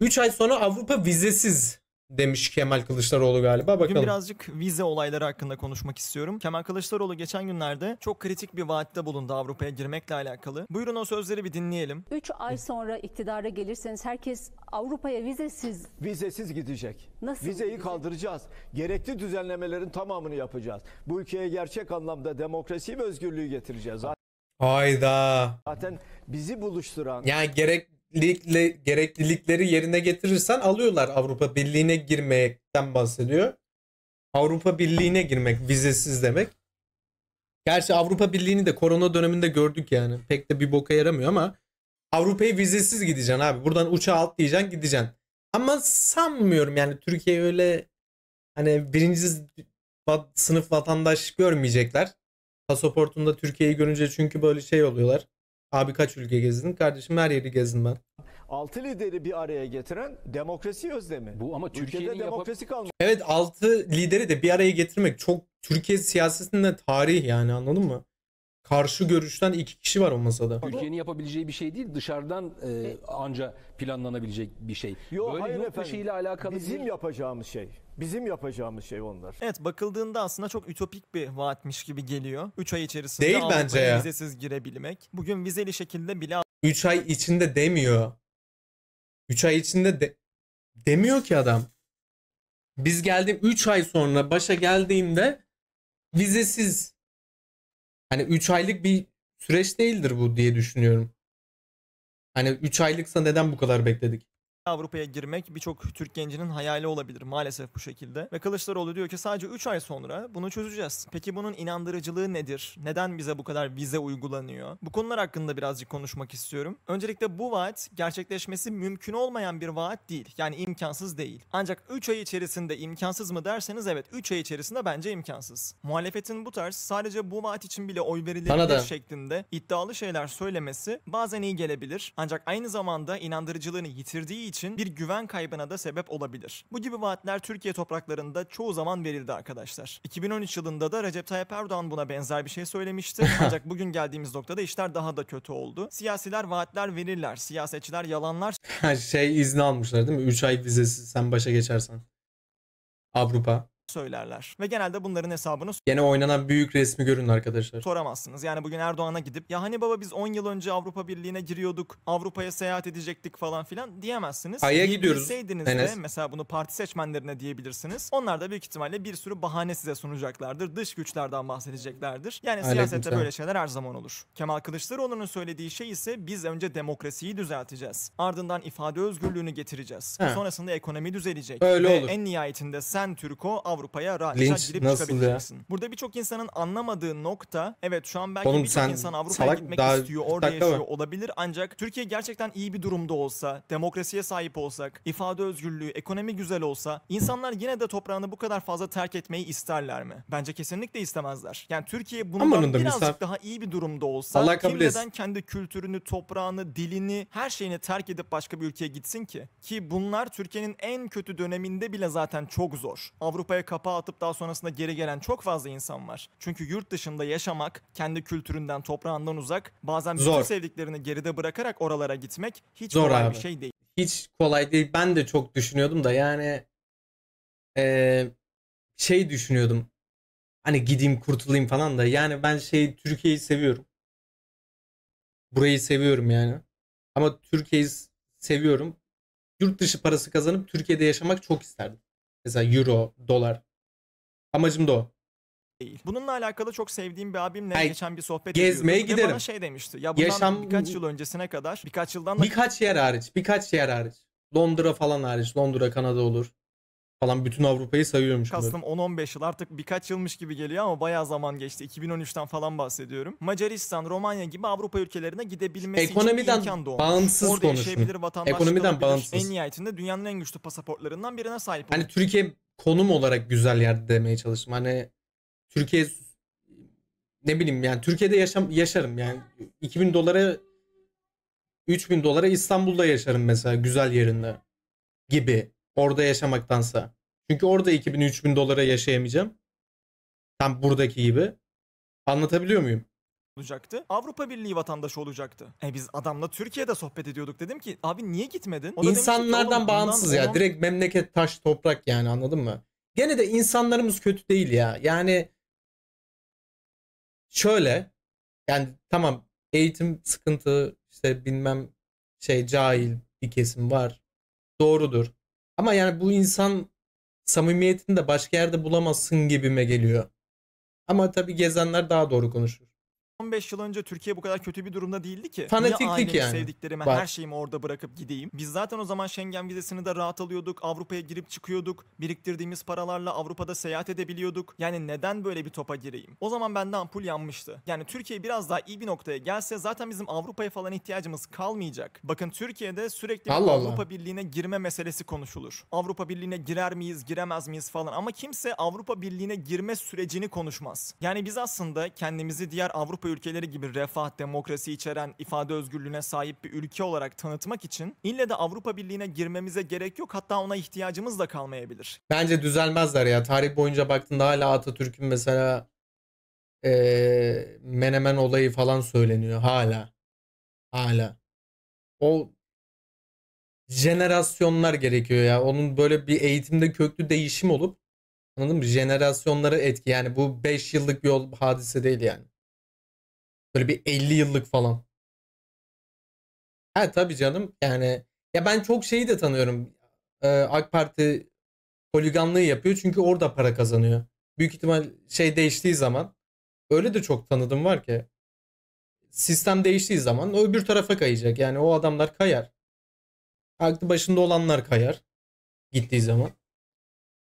3 ay sonra Avrupa vizesiz demiş Kemal Kılıçdaroğlu galiba. Bakalım. Bugün birazcık vize olayları hakkında konuşmak istiyorum. Kemal Kılıçdaroğlu geçen günlerde çok kritik bir vaatte bulundu Avrupa'ya girmekle alakalı. Buyurun o sözleri bir dinleyelim. 3 ay sonra iktidara gelirseniz herkes Avrupa'ya vizesiz. Vizesiz gidecek. Nasıl? Vizeyi gidecek? kaldıracağız. Gerekli düzenlemelerin tamamını yapacağız. Bu ülkeye gerçek anlamda demokrasi ve özgürlüğü getireceğiz. Hayda. Zaten bizi buluşturan... Yani gerek gereklilikle gereklilikleri yerine getirirsen alıyorlar Avrupa Birliği'ne girmekten bahsediyor. Avrupa Birliği'ne girmek vizesiz demek. Gerçi Avrupa Birliği'ni de korona döneminde gördük yani. Pek de bir boka yaramıyor ama Avrupa'ya vizesiz gideceksin abi. Buradan uçağa atlayacaksın gideceksin. Ama sanmıyorum yani Türkiye öyle hani birinci sınıf vatandaş görmeyecekler. Pasaportunda Türkiye'yi görünce çünkü böyle şey oluyorlar. Abi kaç ülke gezdin? Kardeşim her yeri gezdim ben. Altı lideri bir araya getiren demokrasi özlemi. Bu ama Türkiye'de demokrasi yap- kalmadı. Evet altı lideri de bir araya getirmek çok Türkiye siyasetinde tarih yani anladın mı? karşı görüşten iki kişi var o masada. Türkiye'nin yapabileceği bir şey değil dışarıdan e, anca planlanabilecek bir şey. Yo, Böyle hayır efendim. ile alakalı Bizim bir... yapacağımız şey. Bizim yapacağımız şey onlar. Evet bakıldığında aslında çok ütopik bir vaatmiş gibi geliyor. 3 ay içerisinde Değil bence ya. vizesiz girebilmek. Bugün vizeli şekilde bile 3 ay içinde demiyor. 3 ay içinde de... demiyor ki adam. Biz geldim 3 ay sonra başa geldiğimde vizesiz Hani 3 aylık bir süreç değildir bu diye düşünüyorum. Hani 3 aylıksa neden bu kadar bekledik? Avrupa'ya girmek birçok Türk gencinin hayali olabilir maalesef bu şekilde. Ve Kılıçdaroğlu diyor ki sadece 3 ay sonra bunu çözeceğiz. Peki bunun inandırıcılığı nedir? Neden bize bu kadar vize uygulanıyor? Bu konular hakkında birazcık konuşmak istiyorum. Öncelikle bu vaat gerçekleşmesi mümkün olmayan bir vaat değil. Yani imkansız değil. Ancak 3 ay içerisinde imkansız mı derseniz evet 3 ay içerisinde bence imkansız. Muhalefetin bu tarz sadece bu vaat için bile oy verilebilir şeklinde iddialı şeyler söylemesi bazen iyi gelebilir. Ancak aynı zamanda inandırıcılığını yitirdiği için için bir güven kaybına da sebep olabilir. Bu gibi vaatler Türkiye topraklarında çoğu zaman verildi arkadaşlar. 2013 yılında da Recep Tayyip Erdoğan buna benzer bir şey söylemişti. Ancak bugün geldiğimiz noktada işler daha da kötü oldu. Siyasiler vaatler verirler, siyasetçiler yalanlar. şey izni almışlar değil mi? 3 ay vizesi sen başa geçersen. Avrupa söylerler. Ve genelde bunların hesabını Gene oynanan büyük resmi görün arkadaşlar. soramazsınız. Yani bugün Erdoğan'a gidip ya hani baba biz 10 yıl önce Avrupa Birliği'ne giriyorduk, Avrupa'ya seyahat edecektik falan filan diyemezsiniz. Ay'a gidiyoruz, Diyebilseydiniz de mesela bunu parti seçmenlerine diyebilirsiniz. Onlar da büyük ihtimalle bir sürü bahane size sunacaklardır. Dış güçlerden bahsedeceklerdir. Yani Aleykümselam. siyasette böyle şeyler her zaman olur. Kemal Kılıçdaroğlu'nun söylediği şey ise biz önce demokrasiyi düzelteceğiz. Ardından ifade özgürlüğünü getireceğiz. He. Sonrasında ekonomi düzelecek. Öyle Ve olur. en nihayetinde sen Türko, Av. Avrupa'ya rahatça Lynch, gidip çıkabileceksin. Ya? Burada birçok insanın anlamadığı nokta evet şu an belki birçok insan Avrupa'ya gitmek istiyor, orada yaşıyor mı? olabilir ancak Türkiye gerçekten iyi bir durumda olsa, demokrasiye sahip olsak, ifade özgürlüğü, ekonomi güzel olsa insanlar yine de toprağını bu kadar fazla terk etmeyi isterler mi? Bence kesinlikle istemezler. Yani Türkiye bundan birazcık misal... daha iyi bir durumda olsa Allah kim neden kendi kültürünü, toprağını, dilini, her şeyini terk edip başka bir ülkeye gitsin ki? Ki bunlar Türkiye'nin en kötü döneminde bile zaten çok zor. Avrupa'ya kapağı atıp daha sonrasında geri gelen çok fazla insan var. Çünkü yurt dışında yaşamak, kendi kültüründen, toprağından uzak, bazen bütün sevdiklerini geride bırakarak oralara gitmek hiç Zor kolay abi. bir şey değil. Hiç kolay değil. Ben de çok düşünüyordum da yani ee, şey düşünüyordum. Hani gideyim kurtulayım falan da. Yani ben şey Türkiye'yi seviyorum. Burayı seviyorum yani. Ama Türkiye'yi seviyorum. Yurt dışı parası kazanıp Türkiye'de yaşamak çok isterdim. Mesela euro, dolar. Amacım da o. Değil. Bununla alakalı çok sevdiğim bir abimle Hayır, geçen bir sohbet gezmeye giderim. Bana şey demişti. Ya bundan Yaşam- birkaç yıl öncesine kadar birkaç yıldan da Birkaç yer hariç, birkaç yer hariç. Londra falan hariç, Londra Kanada olur falan bütün Avrupa'yı sayıyormuş. Kastım 10-15 yıl artık birkaç yılmış gibi geliyor ama bayağı zaman geçti. 2013'ten falan bahsediyorum. Macaristan, Romanya gibi Avrupa ülkelerine gidebilmesi Ekonomiden için imkan doğmuş. bağımsız Orada yaşayabilir, vatandaşlık Ekonomiden alabilir. bağımsız. En nihayetinde dünyanın en güçlü pasaportlarından birine sahip Hani Türkiye konum olarak güzel yer demeye çalıştım. Hani Türkiye ne bileyim yani Türkiye'de yaşam yaşarım yani 2000 dolara 3000 dolara İstanbul'da yaşarım mesela güzel yerinde gibi. Orada yaşamaktansa. Çünkü orada 2000-3000 dolara yaşayamayacağım. Tam buradaki gibi. Anlatabiliyor muyum? olacaktı. Avrupa Birliği vatandaşı olacaktı. E biz adamla Türkiye'de sohbet ediyorduk. Dedim ki abi niye gitmedin? O da İnsanlardan ki, bağımsız ya. Ondan... Direkt memleket taş toprak yani anladın mı? Gene de insanlarımız kötü değil ya. Yani şöyle yani tamam eğitim sıkıntı işte bilmem şey cahil bir kesim var. Doğrudur. Ama yani bu insan samimiyetini de başka yerde bulamazsın gibime geliyor. Ama tabii gezenler daha doğru konuşur. 15 yıl önce Türkiye bu kadar kötü bir durumda değildi ki. Fanatiklik Niye yani. sevdiklerime Bak. her şeyimi orada bırakıp gideyim. Biz zaten o zaman Schengen vizesini de rahat alıyorduk. Avrupa'ya girip çıkıyorduk. Biriktirdiğimiz paralarla Avrupa'da seyahat edebiliyorduk. Yani neden böyle bir topa gireyim? O zaman bende ampul yanmıştı. Yani Türkiye biraz daha iyi bir noktaya gelse zaten bizim Avrupa'ya falan ihtiyacımız kalmayacak. Bakın Türkiye'de sürekli Allah Allah. Avrupa Birliği'ne girme meselesi konuşulur. Avrupa Birliği'ne girer miyiz, giremez miyiz falan ama kimse Avrupa Birliği'ne girme sürecini konuşmaz. Yani biz aslında kendimizi diğer Avrupa ülkeleri gibi refah, demokrasi içeren, ifade özgürlüğüne sahip bir ülke olarak tanıtmak için ille de Avrupa Birliği'ne girmemize gerek yok hatta ona ihtiyacımız da kalmayabilir. Bence düzelmezler ya. Tarih boyunca baktığında hala Atatürk'ün mesela ee, Menemen olayı falan söyleniyor hala. Hala. O jenerasyonlar gerekiyor ya. Onun böyle bir eğitimde köklü değişim olup anladın mı? Jenerasyonları etki. Yani bu 5 yıllık bir yol hadise değil yani. Böyle bir 50 yıllık falan. Ha tabii canım yani ya ben çok şeyi de tanıyorum. Ee, AK Parti poliganlığı yapıyor çünkü orada para kazanıyor. Büyük ihtimal şey değiştiği zaman öyle de çok tanıdım var ki sistem değiştiği zaman o öbür tarafa kayacak. Yani o adamlar kayar. Aklı başında olanlar kayar gittiği zaman.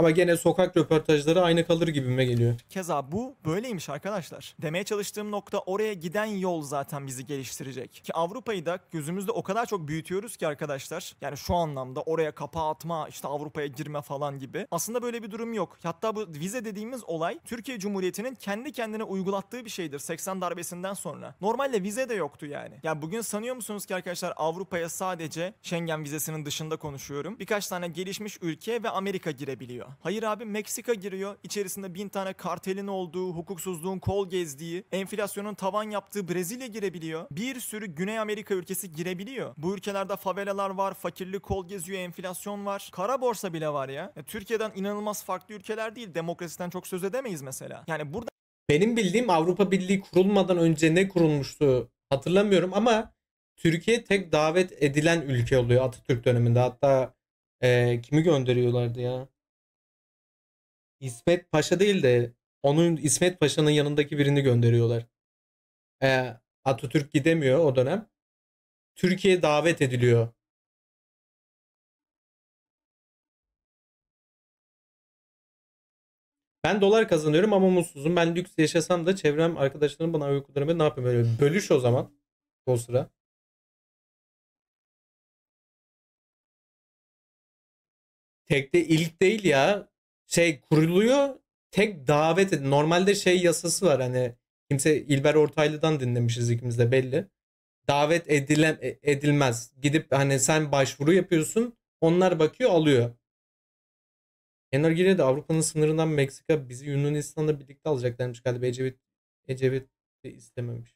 Ama gene sokak röportajları aynı kalır gibime geliyor. Keza bu böyleymiş arkadaşlar. Demeye çalıştığım nokta oraya giden yol zaten bizi geliştirecek. Ki Avrupa'yı da gözümüzde o kadar çok büyütüyoruz ki arkadaşlar. Yani şu anlamda oraya kapağı atma, işte Avrupa'ya girme falan gibi. Aslında böyle bir durum yok. Hatta bu vize dediğimiz olay Türkiye Cumhuriyeti'nin kendi kendine uygulattığı bir şeydir 80 darbesinden sonra. Normalde vize de yoktu yani. Yani bugün sanıyor musunuz ki arkadaşlar Avrupa'ya sadece Schengen vizesinin dışında konuşuyorum. Birkaç tane gelişmiş ülke ve Amerika girebiliyor. Hayır abi Meksika giriyor. İçerisinde bin tane kartelin olduğu, hukuksuzluğun kol gezdiği, enflasyonun tavan yaptığı Brezilya girebiliyor. Bir sürü Güney Amerika ülkesi girebiliyor. Bu ülkelerde favelalar var, fakirlik kol geziyor, enflasyon var. Kara borsa bile var ya. ya Türkiye'den inanılmaz farklı ülkeler değil. Demokrasiden çok söz edemeyiz mesela. Yani burada benim bildiğim Avrupa Birliği kurulmadan önce ne kurulmuştu hatırlamıyorum ama Türkiye tek davet edilen ülke oluyor Atatürk döneminde. Hatta e, kimi gönderiyorlardı ya? İsmet Paşa değil de onun İsmet Paşa'nın yanındaki birini gönderiyorlar. E, Atatürk gidemiyor o dönem. Türkiye davet ediliyor. Ben dolar kazanıyorum ama mutsuzum. Ben lüks yaşasam da çevrem, arkadaşlarım bana uykularımı ne yapayım öyle bölüş o zaman o sıra. Tekte de ilk değil ya şey kuruluyor. Tek davet edin. Normalde şey yasası var hani kimse İlber Ortaylı'dan dinlemişiz ikimiz de belli. Davet edilen e, edilmez. Gidip hani sen başvuru yapıyorsun. Onlar bakıyor alıyor. Enerjiyle de Avrupa'nın sınırından Meksika bizi Yunanistan'da birlikte alacaklarmış galiba Ecevit Ecevit de istememiş.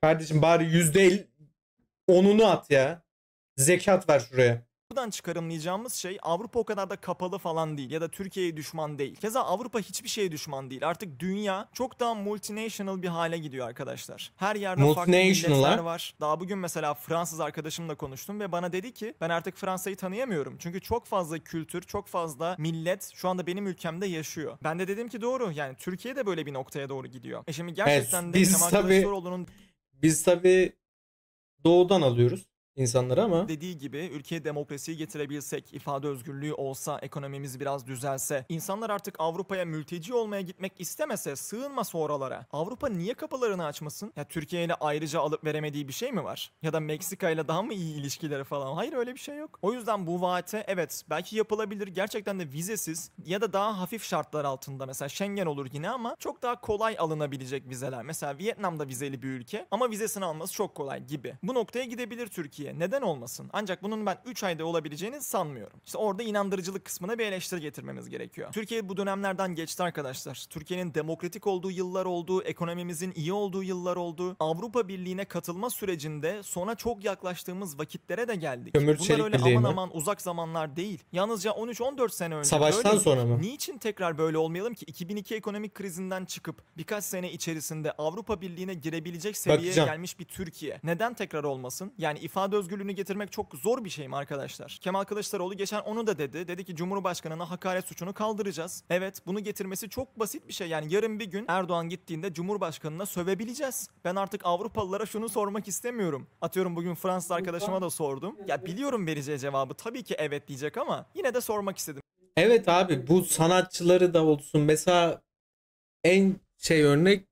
Kardeşim bari yüzde Onunu at ya. Zekat ver şuraya. Buradan çıkarımlayacağımız şey Avrupa o kadar da kapalı falan değil ya da Türkiye'ye düşman değil. Keza Avrupa hiçbir şeye düşman değil. Artık dünya çok daha multinational bir hale gidiyor arkadaşlar. Her yerde farklı milletler var. Daha bugün mesela Fransız arkadaşımla konuştum ve bana dedi ki ben artık Fransa'yı tanıyamıyorum. Çünkü çok fazla kültür, çok fazla millet şu anda benim ülkemde yaşıyor. Ben de dedim ki doğru yani Türkiye de böyle bir noktaya doğru gidiyor. E şimdi gerçekten evet, de Kemal tabii... Kılıçdaroğlu'nun... Biz tabii doğudan alıyoruz insanları ama. Dediği gibi ülkeye demokrasiyi getirebilsek, ifade özgürlüğü olsa, ekonomimiz biraz düzelse, insanlar artık Avrupa'ya mülteci olmaya gitmek istemese sığınmasa oralara. Avrupa niye kapılarını açmasın? Ya Türkiye ile ayrıca alıp veremediği bir şey mi var? Ya da Meksika ile daha mı iyi ilişkileri falan? Hayır öyle bir şey yok. O yüzden bu vaate evet belki yapılabilir. Gerçekten de vizesiz ya da daha hafif şartlar altında mesela Schengen olur yine ama çok daha kolay alınabilecek vizeler. Mesela Vietnam'da vizeli bir ülke ama vizesini alması çok kolay gibi. Bu noktaya gidebilir Türkiye diye. Neden olmasın? Ancak bunun ben 3 ayda olabileceğini sanmıyorum. İşte orada inandırıcılık kısmına bir eleştiri getirmemiz gerekiyor. Türkiye bu dönemlerden geçti arkadaşlar. Türkiye'nin demokratik olduğu yıllar oldu, ekonomimizin iyi olduğu yıllar oldu. Avrupa Birliği'ne katılma sürecinde sona çok yaklaştığımız vakitlere de geldik. Ömür Bunlar öyle aman mi? uzak zamanlar değil. Yalnızca 13-14 sene önce Savaştan böyle, sonra mı? Niçin tekrar böyle olmayalım ki? 2002 ekonomik krizinden çıkıp birkaç sene içerisinde Avrupa Birliği'ne girebilecek seviyeye Bakacağım. gelmiş bir Türkiye. Neden tekrar olmasın? Yani ifade özgürlüğünü getirmek çok zor bir şey mi arkadaşlar? Kemal Kılıçdaroğlu geçen onu da dedi. Dedi ki Cumhurbaşkanına hakaret suçunu kaldıracağız. Evet bunu getirmesi çok basit bir şey. Yani yarın bir gün Erdoğan gittiğinde Cumhurbaşkanına sövebileceğiz. Ben artık Avrupalılara şunu sormak istemiyorum. Atıyorum bugün Fransız arkadaşıma da sordum. Ya biliyorum vereceği cevabı tabii ki evet diyecek ama yine de sormak istedim. Evet abi bu sanatçıları da olsun. Mesela en şey örnek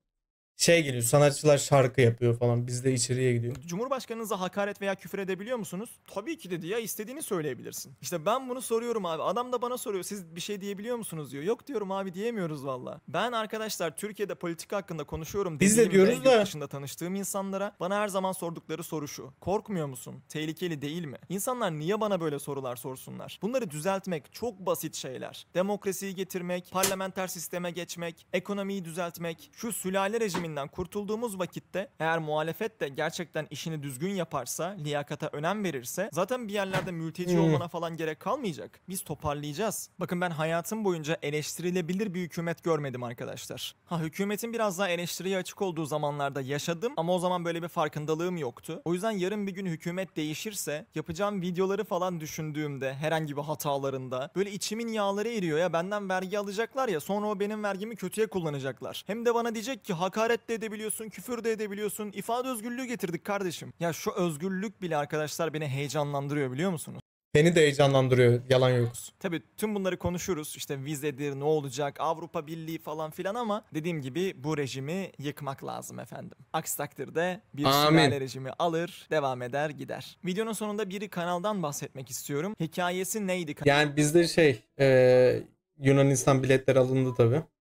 şey geliyor sanatçılar şarkı yapıyor falan biz de içeriye gidiyor. Cumhurbaşkanınıza hakaret veya küfür edebiliyor musunuz? Tabii ki dedi ya istediğini söyleyebilirsin. İşte ben bunu soruyorum abi adam da bana soruyor siz bir şey diyebiliyor musunuz diyor. Yok diyorum abi diyemiyoruz valla. Ben arkadaşlar Türkiye'de politika hakkında konuşuyorum biz de diyoruz da. dışında tanıştığım insanlara bana her zaman sordukları soru şu. Korkmuyor musun? Tehlikeli değil mi? İnsanlar niye bana böyle sorular sorsunlar? Bunları düzeltmek çok basit şeyler. Demokrasiyi getirmek, parlamenter sisteme geçmek, ekonomiyi düzeltmek, şu sülale rejimi sisteminden kurtulduğumuz vakitte eğer muhalefet de gerçekten işini düzgün yaparsa, liyakata önem verirse zaten bir yerlerde mülteci hmm. olmana falan gerek kalmayacak. Biz toparlayacağız. Bakın ben hayatım boyunca eleştirilebilir bir hükümet görmedim arkadaşlar. Ha hükümetin biraz daha eleştiriye açık olduğu zamanlarda yaşadım ama o zaman böyle bir farkındalığım yoktu. O yüzden yarın bir gün hükümet değişirse yapacağım videoları falan düşündüğümde herhangi bir hatalarında böyle içimin yağları eriyor ya benden vergi alacaklar ya sonra o benim vergimi kötüye kullanacaklar. Hem de bana diyecek ki hakaret hakaret de edebiliyorsun, küfür de edebiliyorsun. İfade özgürlüğü getirdik kardeşim. Ya şu özgürlük bile arkadaşlar beni heyecanlandırıyor biliyor musunuz? Beni de heyecanlandırıyor yalan yokuz. Tabii tüm bunları konuşuruz. İşte vizedir, ne olacak, Avrupa Birliği falan filan ama dediğim gibi bu rejimi yıkmak lazım efendim. Aksi takdirde bir Amin. rejimi alır, devam eder, gider. Videonun sonunda biri kanaldan bahsetmek istiyorum. Hikayesi neydi? Yani bizde şey, e, Yunanistan biletleri alındı tabii.